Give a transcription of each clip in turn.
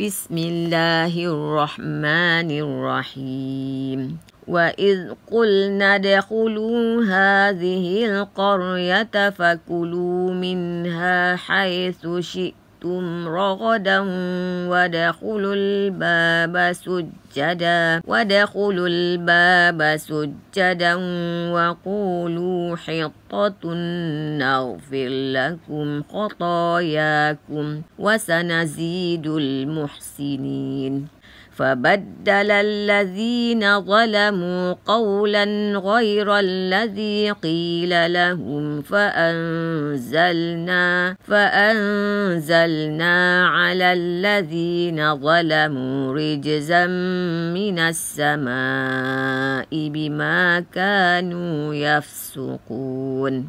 بسم الله الرحمن الرحيم وإذ قلنا ادخلوا هذه القرية فكلوا منها حيث شئتم شئتم رغدا ودخلوا الباب سجدا ودخلوا الباب سجدا وقولوا حطة نغفر لكم خطاياكم وسنزيد المحسنين فبدل الذين ظلموا قولا غير الذي قيل لهم فأنزلنا فأنزلنا على الذين ظلموا رجزا من السماء بما كانوا يفسقون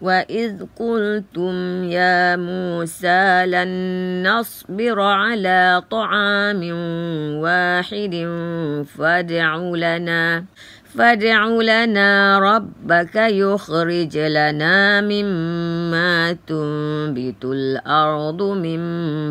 وإذ قلتم يا موسى لن نصبر على طعام واحد فادع لنا فادع لنا ربك يخرج لنا مما تنبت الأرض من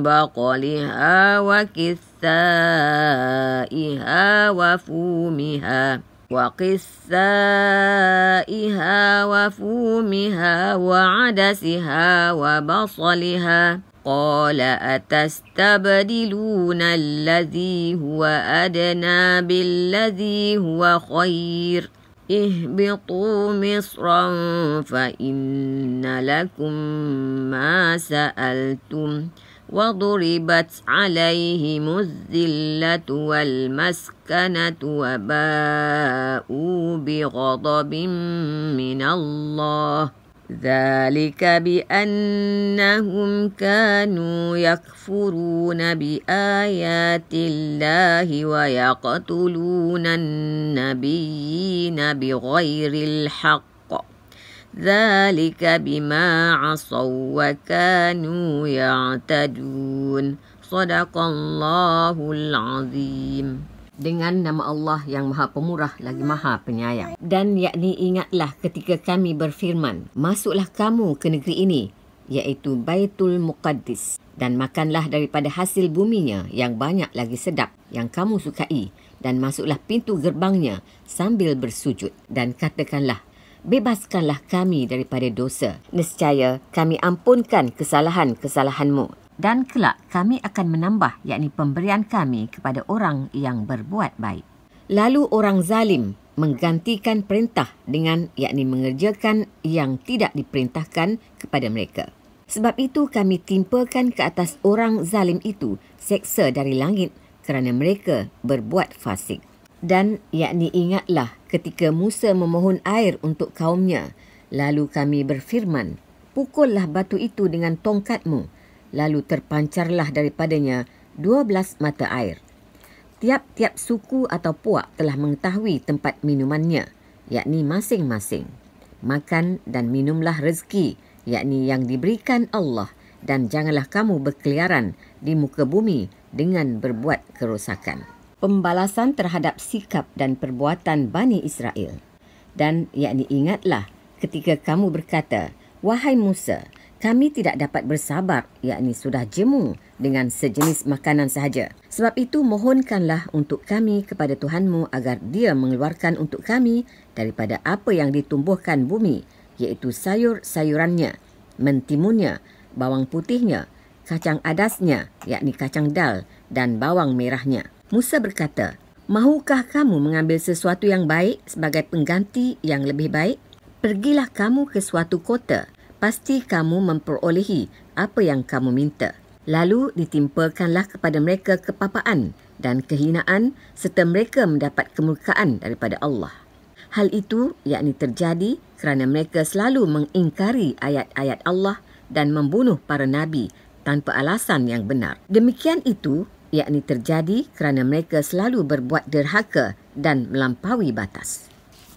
بقلها وكثائها وفومها وقثائها وفومها وعدسها وبصلها قال أتستبدلون الذي هو أدنى بالذي هو خير اهبطوا مصرا فإن لكم ما سألتم وضربت عليهم الذلة والمسكنة وباءوا بغضب من الله ذلك بأنهم كانوا يكفرون بآيات الله ويقتلون النبيين بغير الحق ذلك بما عصوا وكانوا يعتدون صدق الله العظيم dengan nama Allah yang maha pemurah lagi maha penyayang. Dan yakni ingatlah ketika kami berfirman, Masuklah kamu ke negeri ini, iaitu Baitul Muqaddis. Dan makanlah daripada hasil buminya yang banyak lagi sedap yang kamu sukai. Dan masuklah pintu gerbangnya sambil bersujud. Dan katakanlah, bebaskanlah kami daripada dosa. Nescaya kami ampunkan kesalahan-kesalahanmu. Dan kelak kami akan menambah yakni pemberian kami kepada orang yang berbuat baik. Lalu orang zalim menggantikan perintah dengan yakni mengerjakan yang tidak diperintahkan kepada mereka. Sebab itu kami timpakan ke atas orang zalim itu seksa dari langit kerana mereka berbuat fasik dan yakni ingatlah ketika Musa memohon air untuk kaumnya lalu kami berfirman pukullah batu itu dengan tongkatmu lalu terpancarlah daripadanya dua belas mata air tiap-tiap suku atau puak telah mengetahui tempat minumannya yakni masing-masing makan dan minumlah rezeki yakni yang diberikan Allah dan janganlah kamu berkeliaran di muka bumi dengan berbuat kerosakan pembalasan terhadap sikap dan perbuatan Bani Israel. Dan yakni ingatlah ketika kamu berkata, Wahai Musa, kami tidak dapat bersabar, yakni sudah jemu dengan sejenis makanan sahaja. Sebab itu mohonkanlah untuk kami kepada Tuhanmu agar dia mengeluarkan untuk kami daripada apa yang ditumbuhkan bumi, iaitu sayur-sayurannya, mentimunnya, bawang putihnya, kacang adasnya, yakni kacang dal dan bawang merahnya. Musa berkata, Mahukah kamu mengambil sesuatu yang baik sebagai pengganti yang lebih baik? Pergilah kamu ke suatu kota. Pasti kamu memperolehi apa yang kamu minta. Lalu ditimpakanlah kepada mereka kepapaan dan kehinaan serta mereka mendapat kemurkaan daripada Allah. Hal itu yakni terjadi kerana mereka selalu mengingkari ayat-ayat Allah dan membunuh para nabi tanpa alasan yang benar. Demikian itu yakni terjadi kerana mereka selalu berbuat derhaka dan melampaui batas.